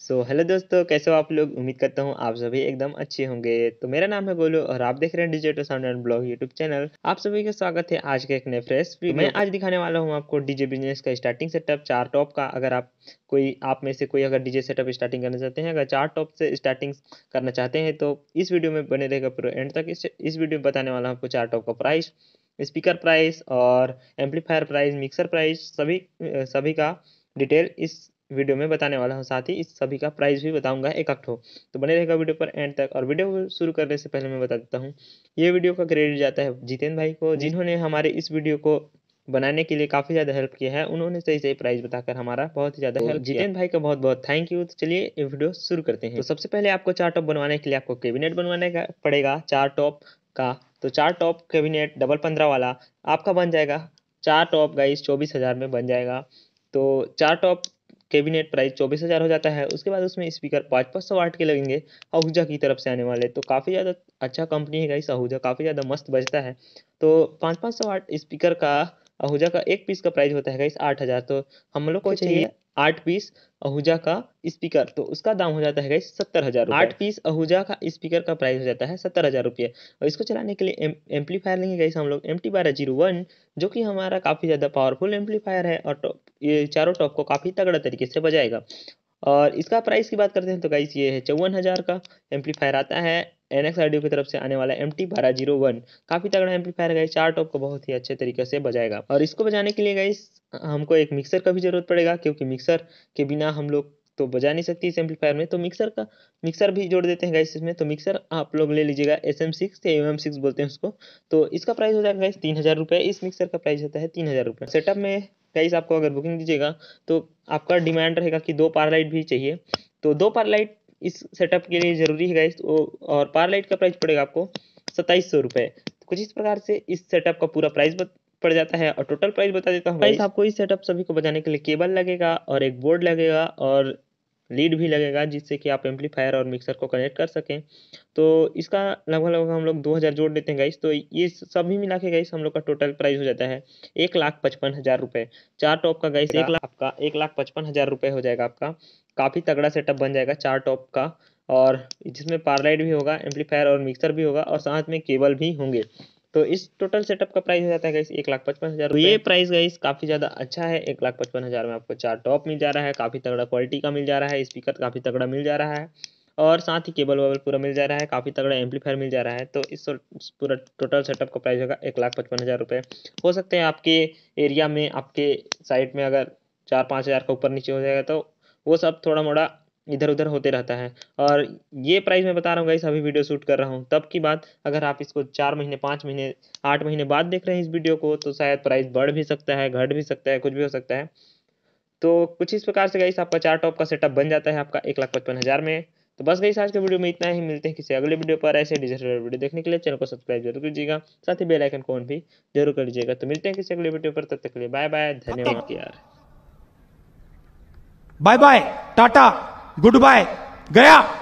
सो so, hello दोस्तों कैसे हो आप लोग उम्मीद करता हूँ आप सभी एकदम अच्छे होंगे तो मेरा नाम है गोलू और आप देख रहे हैं digital sound and blog YouTube channel आप सभी का स्वागत है आज के एक नए फ्रेश तो मैं आज दिखाने वाला हूँ आपको डीजे बिजनेस का स्टार्टिंग सेटअप चार टॉप का अगर आप कोई आप में से कोई अगर डीजे सेटअप स्टार्टिंग करना चाहते हैं अगर चार टॉप से स्टार्टिंग करना चाहते हैं तो इस वीडियो में बने रहेगा पूरा एंड तक इस, इस वीडियो में बताने वाला हूँ आपको चार टॉप का प्राइस स्पीकर प्राइस और एम्पलीफायर प्राइस मिक्सर प्राइस सभी सभी का डिटेल इस वीडियो में बताने वाला हूँ साथ ही इस सभी का प्राइस भी बताऊंगा एक अक्टो तो बने रहेगा वीडियो पर एंड तक और वीडियो शुरू करने से पहले मैं बता देता हूँ ये वीडियो का क्रेडिट जाता है जितेंद्र भाई को जिन्होंने हमारे इस वीडियो को बनाने के लिए काफ़ी ज़्यादा हेल्प किया है उन्होंने सही सही प्राइस बताकर हमारा बहुत ही ज़्यादा हेल्प तो जितेंद्र भाई का बहुत बहुत थैंक यू तो चलिए ये वीडियो शुरू करते हैं तो सबसे पहले आपको चार टॉप बनवाने के लिए आपको कैबिनेट बनवाने का पड़ेगा चार टॉप का तो चार टॉप कैबिनेट डबल पंद्रह वाला आपका बन जाएगा चार टॉप गाइस चौबीस हज़ार में बन जाएगा तो चार टॉप कैबिनेट प्राइस चौबीस हज़ार हो जाता है उसके बाद उसमें स्पीकर पाँच पाँच सौ वाट के लगेंगे आहूजा की तरफ से आने वाले तो काफ़ी ज़्यादा अच्छा कंपनी है इस आहूजा काफ़ी ज़्यादा मस्त बजता है तो पाँच पाँच सौ वाट स्पीकर का आहूजा का एक पीस का प्राइस होता है इस आठ हज़ार तो हम लोग को अच्छा, चाहिए आठ पीस आहूजा का स्पीकर तो उसका दाम हो जाता है सत्तर हज़ार आठ पीस आहूजा का स्पीकर का प्राइस हो जाता है सत्तर हज़ार रुपये और इसको चलाने के लिए एम, एम्पलीफायर लेंगे गाइस हम लोग एम टी बारह जीरो वन जो कि हमारा काफ़ी ज़्यादा पावरफुल एम्पलीफायर है और ये चारों टॉप को काफ़ी तगड़ा तरीके से बजाएगा और इसका प्राइस की बात करते हैं तो गाइस ये है चौवन हज़ार का एम्पलीफायर आता है एन एक्स की तरफ से आने वाला एम टी बारह जीरो वन काफ़ी तगड़ा एम्पलीफायर गाइस चार टॉप को बहुत ही अच्छे तरीके से बजाएगा और इसको बजाने के लिए गाइस हमको एक मिक्सर का भी ज़रूरत पड़ेगा क्योंकि मिक्सर के बिना हम लोग तो बजा नहीं सकती इस एम्पलीफायर में तो मिक्सर का मिक्सर भी जोड़ देते हैं गाइस इसमें तो मिक्सर आप लोग ले लीजिएगा एस एम सिक्स या एम सिक्स बोलते हैं उसको तो इसका प्राइस हो जाएगा गाइस तीन हज़ार रुपये इस मिक्सर का प्राइस होता है तीन हज़ार रुपये सेटअप में गाइस आपको अगर बुकिंग दीजिएगा तो आपका डिमांड रहेगा कि दो पार लाइट भी चाहिए तो दो पार लाइट इस सेटअप के लिए ज़रूरी है गाइस तो और पार लाइट का प्राइस पड़ेगा आपको सत्ताईस सौ रुपये तो कुछ इस प्रकार से इस सेटअप का पूरा प्राइस पड़ जाता है और टोटल प्राइस बता देता हूँ आपको इस सेटअप सभी को बजाने के लिए केबल लगेगा और एक बोर्ड लगेगा और लीड भी लगेगा जिससे कि आप एम्पलीफायर और मिक्सर को कनेक्ट कर सकें तो इसका लगभग लगभग हम लोग दो हज़ार जोड़ देते हैं गाइस तो ये सभी मिला के गाइस हम लोग का टोटल प्राइस हो जाता है एक लाख पचपन हज़ार रुपये चार टॉप का गाइस एक लाख आपका एक लाख पचपन हज़ार रुपये हो जाएगा आपका काफ़ी तगड़ा सेटअप बन जाएगा चार टॉप का और जिसमें पारलाइट भी होगा एम्पलीफायर और मिक्सर भी होगा और साथ में केबल भी होंगे तो इस टोटल सेटअप का प्राइस हो जाता है एक लाख पचपन हज़ार तो ये प्राइस गाइस काफ़ी ज़्यादा अच्छा है एक लाख पचपन हज़ार में आपको चार टॉप मिल जा रहा है काफ़ी तगड़ा क्वालिटी का मिल जा रहा है स्पीकर काफ़ी तगड़ा मिल जा रहा है और साथ ही केबल वेबल पूरा मिल जा रहा है काफ़ी तगड़ा एम्पलीफायर मिल जा रहा है तो इस पूरा टोटल सेटअप का प्राइस होगा एक लाख पचपन हज़ार रुपये हो सकते हैं आपके एरिया में आपके साइड में अगर चार पाँच हज़ार का ऊपर नीचे हो जाएगा तो वो सब थोड़ा मोड़ा इधर उधर होते रहता है और ये प्राइस मैं बता रहा हूँ इस अभी वीडियो शूट कर रहा हूँ तब की बात अगर आप इसको चार महीने पाँच महीने आठ महीने बाद देख रहे हैं इस वीडियो को तो शायद प्राइस बढ़ भी सकता है घट भी सकता है कुछ भी हो सकता है तो कुछ इस प्रकार से गई आपका चार टॉप का सेटअप बन जाता है आपका एक लाख पचपन हज़ार में तो बस गई आज के वीडियो में इतना ही मिलते हैं किसी अगले वीडियो पर ऐसे डिजिटल वीडियो देखने के लिए चैनल को सब्सक्राइब जरूर कीजिएगा साथ ही बेल आइकन को ऑन भी जरूर कर लीजिएगा तो मिलते हैं किसी अगले वीडियो पर तब तक के लिए बाय बाय धन्यवाद यार bye bye tata goodbye गया